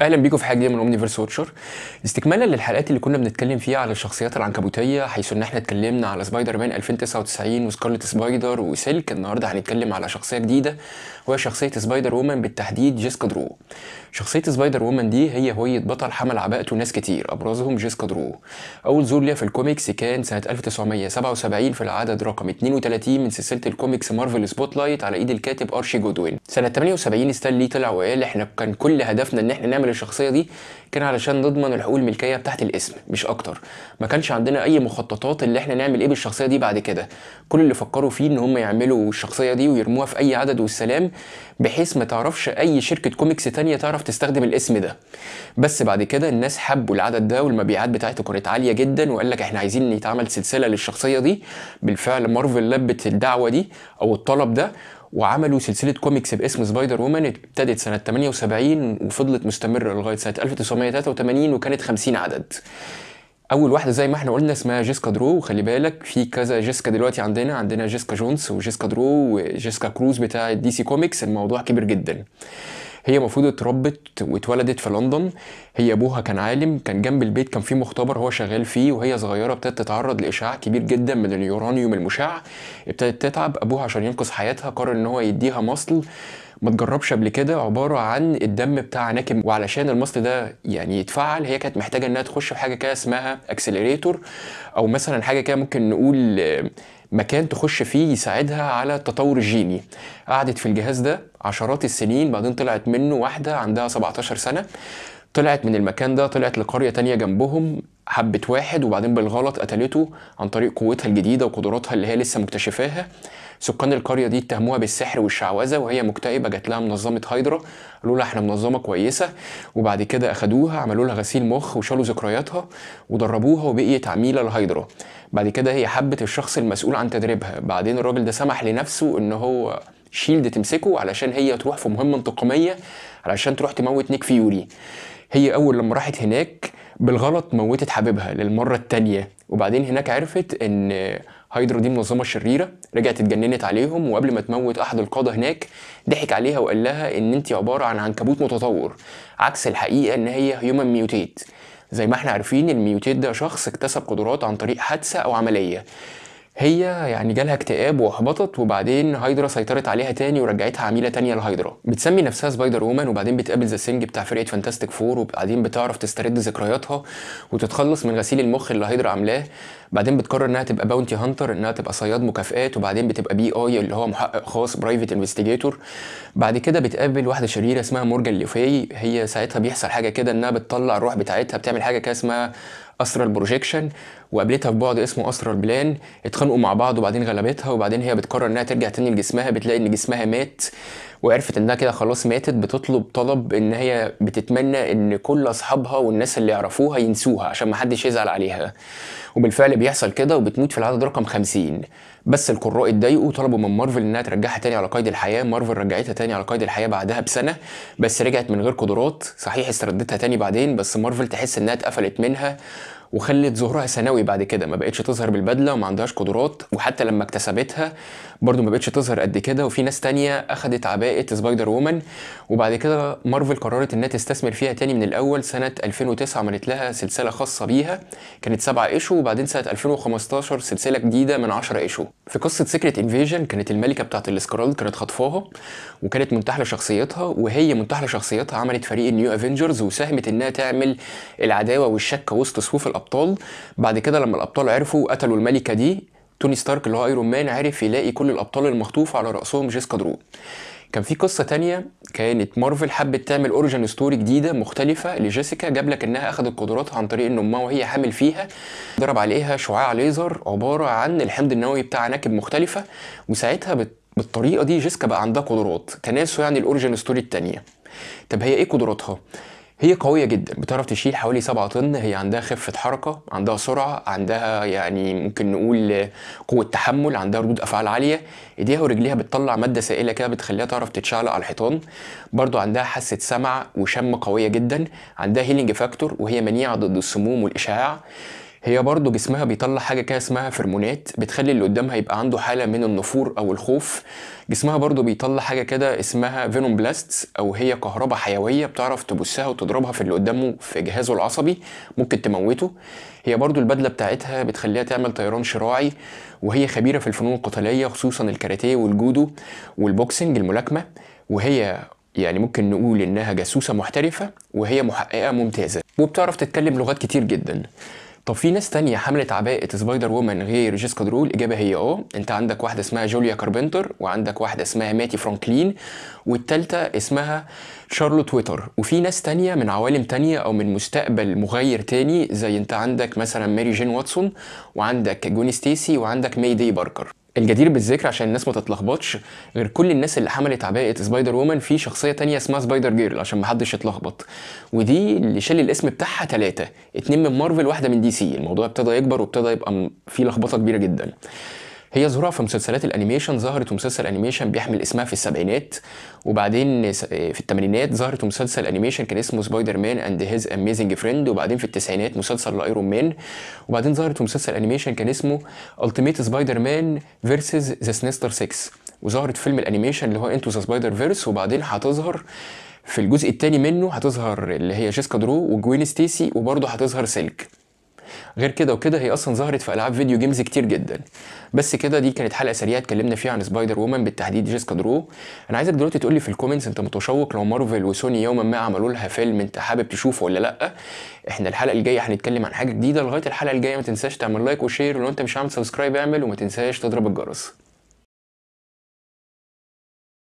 اهلا بيكم في حلقه جديده من اومنيفيرس واتشر استكمالا للحلقات اللي كنا بنتكلم فيها على الشخصيات العنكبوتيه حيث ان احنا اتكلمنا على سبايدر مان 2099 وسكارلت سبايدر وسلك النهارده هنتكلم على شخصيه جديده وهي شخصيه سبايدر وومن بالتحديد جيسكا درو شخصيه سبايدر وومن دي هي هويه بطل حمل عباءته ناس كتير ابرزهم جيسكا درو اول ظهور ليها في الكوميكس كان سنه 1977 في العدد رقم 32 من سلسله الكوميكس مارفل سبوت لايت على ايد الكاتب ارشي جودوين سنه 78 ستان لي طلع وقال احنا كان كل هدفنا ان احنا نعمل للشخصيه دي كان علشان نضمن الحقوق الملكيه بتاعت الاسم مش اكتر ما كانش عندنا اي مخططات اللي احنا نعمل ايه بالشخصيه دي بعد كده كل اللي فكروا فيه ان هم يعملوا الشخصيه دي ويرموها في اي عدد والسلام بحيث ما تعرفش اي شركه كوميكس تانية تعرف تستخدم الاسم ده بس بعد كده الناس حبوا العدد ده والمبيعات بتاعته كانت عاليه جدا وقال لك احنا عايزين يتعمل سلسله للشخصيه دي بالفعل مارفل لبت الدعوه دي او الطلب ده وعملوا سلسله كوميكس باسم سبايدر وومن ابتدت سنه 78 وفضلت مستمره لغايه سنه 1983 وكانت 50 عدد اول واحده زي ما احنا قلنا اسمها جيسكا درو وخلي بالك في كذا جيسكا دلوقتي عندنا عندنا جيسكا جونز وجيسكا درو وجيسكا كروز بتاع دي سي كوميكس الموضوع كبير جدا هي المفروض اتربت واتولدت في لندن هي ابوها كان عالم كان جنب البيت كان في مختبر هو شغال فيه وهي صغيره ابتدت تتعرض لاشعاع كبير جدا من اليورانيوم المشع ابتدت تتعب ابوها عشان ينقذ حياتها قرر ان هو يديها مصل ما تجربش قبل كده عباره عن الدم بتاع ناكم وعلشان المصل ده يعني يتفعل هي كانت محتاجه انها تخش في حاجه كده اسمها اكسلريتور او مثلا حاجه كده ممكن نقول مكان تخش فيه يساعدها على التطور الجيني قعدت في الجهاز ده عشرات السنين بعدين طلعت منه واحدة عندها 17 سنة طلعت من المكان ده طلعت لقرية تانية جنبهم حبت واحد وبعدين بالغلط قتلته عن طريق قوتها الجديدة وقدراتها اللي هي لسه مكتشفاها سكان القرية دي اتهموها بالسحر والشعوذة وهي مكتئبة جات لها منظمة هايدرا قالوا لها احنا منظمة كويسة وبعد كده أخدوها عملوا لها غسيل مخ وشالوا ذكرياتها ودربوها وبقيت عميلة لهايدرا بعد كده هي حبت الشخص المسؤول عن تدريبها بعدين الراجل ده سمح لنفسه ان هو شيلد تمسكه علشان هي تروح في مهمه انتقاميه علشان تروح تموت نيك فيوري هي اول لما راحت هناك بالغلط موتت حبيبها للمره الثانيه وبعدين هناك عرفت ان هايدرا دي منظمه شريره رجعت اتجننت عليهم وقبل ما تموت احد القاده هناك ضحك عليها وقال لها ان انت عباره عن عنكبوت متطور عكس الحقيقه ان هي هيومن ميوتيت زي ما احنا عارفين الميوتيت ده شخص اكتسب قدرات عن طريق حادثه او عمليه هي يعني جالها اكتئاب واحبطت وبعدين هايدرا سيطرت عليها تاني ورجعتها عميله تانيه لهايدرا بتسمي نفسها سبايدر وومن وبعدين بتقابل ذا سينج بتاع فرقه فانتاستيك فور وبعدين بتعرف تسترد ذكرياتها وتتخلص من غسيل المخ اللي هايدرا عاملاه بعدين بتقرر انها تبقى باونتي هانتر انها تبقى صياد مكافئات وبعدين بتبقى بي اي اللي هو محقق خاص برايفت انفستيجيتور بعد كده بتقابل واحده شريره اسمها مورجان ليفاي هي ساعتها بيحصل حاجه كده انها بتطلع الروح بتاعتها بتعمل حاجه كده اسمها اسرى البروجيكشن وقابلتها في بعد اسمه اسرى البلان اتخانقوا مع بعض وبعدين غلبتها وبعدين هي بتقرر انها ترجع تاني لجسمها بتلاقي ان جسمها مات وعرفت انها كده خلاص ماتت بتطلب طلب ان هي بتتمنى ان كل اصحابها والناس اللي يعرفوها ينسوها عشان ما حدش يزعل عليها وبالفعل بيحصل كده وبتموت في العدد رقم 50 بس القراء اتضايقوا وطلبوا من مارفل انها ترجعها تاني على قيد الحياه مارفل رجعتها تاني على قيد الحياه بعدها بسنه بس رجعت من غير قدرات صحيح استردتها تاني بعدين بس مارفل تحس انها اتقفلت منها وخلت ظهورها ثانوي بعد كده ما بقتش تظهر بالبدله وما عندهاش قدرات وحتى لما اكتسبتها برضو ما بقتش تظهر قد كده وفي ناس تانية اخذت عباءه سبايدر وومن وبعد كده مارفل قررت انها تستثمر فيها تاني من الاول سنه 2009 عملت لها سلسله خاصه بيها كانت سبعة ايشو وبعدين سنه 2015 سلسله جديده من 10 ايشو في قصه سيكريت انفيجن كانت الملكه بتاعه السكرول كانت خطفاها وكانت منتحله شخصيتها وهي منتحله شخصيتها عملت فريق النيو افنجرز وساهمت انها تعمل العداوه والشك وسط صفوف الابطال بعد كده لما الابطال عرفوا قتلوا الملكه دي توني ستارك اللي هو ايرون مان عرف يلاقي كل الابطال المخطوفه على راسهم جيسكا درو كان في قصه تانية كانت مارفل حبت تعمل اوريجن ستوري جديده مختلفه لجيسيكا جاب لك انها اخذت قدراتها عن طريق ان امها وهي حامل فيها ضرب عليها شعاع ليزر عباره عن الحمض النووي بتاع عناكب مختلفه وساعتها بت... بالطريقه دي جيسيكا بقى عندها قدرات تناسوا يعني الاوريجن ستوري التانية طب هي ايه قدراتها هي قوية جدا بتعرف تشيل حوالي 7 طن هي عندها خفة حركة عندها سرعة عندها يعني ممكن نقول قوة تحمل عندها ردود أفعال عالية إيديها ورجليها بتطلع مادة سائلة كده بتخليها تعرف تتشعلق على الحيطان برضو عندها حاسة سمع وشم قوية جدا عندها هيلينج فاكتور وهي منيعة ضد السموم والإشعاع هي برضو جسمها بيطلع حاجه كده اسمها فرمونات بتخلي اللي قدامها يبقى عنده حاله من النفور او الخوف جسمها برضو بيطلع حاجه كده اسمها فينوم بلاستس او هي كهرباء حيويه بتعرف تبثها وتضربها في اللي قدامه في جهازه العصبي ممكن تموته هي برضو البدله بتاعتها بتخليها تعمل طيران شراعي وهي خبيره في الفنون القتاليه خصوصا الكاراتيه والجودو والبوكسنج الملاكمه وهي يعني ممكن نقول انها جاسوسه محترفه وهي محققه ممتازه وبتعرف تتكلم لغات كتير جدا طب في ناس تانية حملت عباءة سبايدر وومن غير جيسكا درول؟ الإجابة هي اه أنت عندك واحدة اسمها جوليا كاربنتر وعندك واحدة اسمها ماتي فرانكلين والتالتة اسمها شارلوت ويتر وفي ناس تانية من عوالم تانية أو من مستقبل مغير تاني زي أنت عندك مثلا ماري جين واتسون وعندك جوني ستيسي وعندك ماي دي باركر الجدير بالذكر عشان الناس ما تتلخبطش غير كل الناس اللي حملت عباءة سبايدر وومن في شخصية تانية اسمها سبايدر جيرل عشان ما حدش يتلخبط ودي اللي شال الاسم بتاعها ثلاثة اتنين من مارفل واحدة من دي سي الموضوع ابتدى يكبر وابتدى يبقى فيه لخبطة كبيرة جدا هي ظهورها في مسلسلات الانيميشن ظهرت مسلسل انيميشن بيحمل اسمها في السبعينات وبعدين آه، في الثمانينات ظهرت مسلسل انيميشن كان اسمه سبايدر مان اند هيز اميزنج فريند وبعدين في التسعينات مسلسل لايرون مان وبعدين ظهرت مسلسل انيميشن كان اسمه التيميت سبايدر مان فيرسز ذا سنستر 6 وظهرت فيلم الانيميشن اللي هو انتو ذا سبايدر فيرس وبعدين هتظهر في الجزء الثاني منه هتظهر اللي هي جيسكا درو وجوين ستيسي وبرضه هتظهر سلك غير كده وكده هي اصلا ظهرت في العاب فيديو جيمز كتير جدا بس كده دي كانت حلقه سريعه اتكلمنا فيها عن سبايدر وومن بالتحديد جيسكا درو انا عايزك دلوقتي تقول لي في الكومنتس انت متشوق لو مارفل وسوني يوما ما عملوا لها فيلم انت حابب تشوفه ولا لا احنا الحلقه الجايه هنتكلم عن حاجه جديده لغايه الحلقه الجايه ما تنساش تعمل لايك وشير ولو انت مش عامل سبسكرايب اعمل وما تنساش تضرب الجرس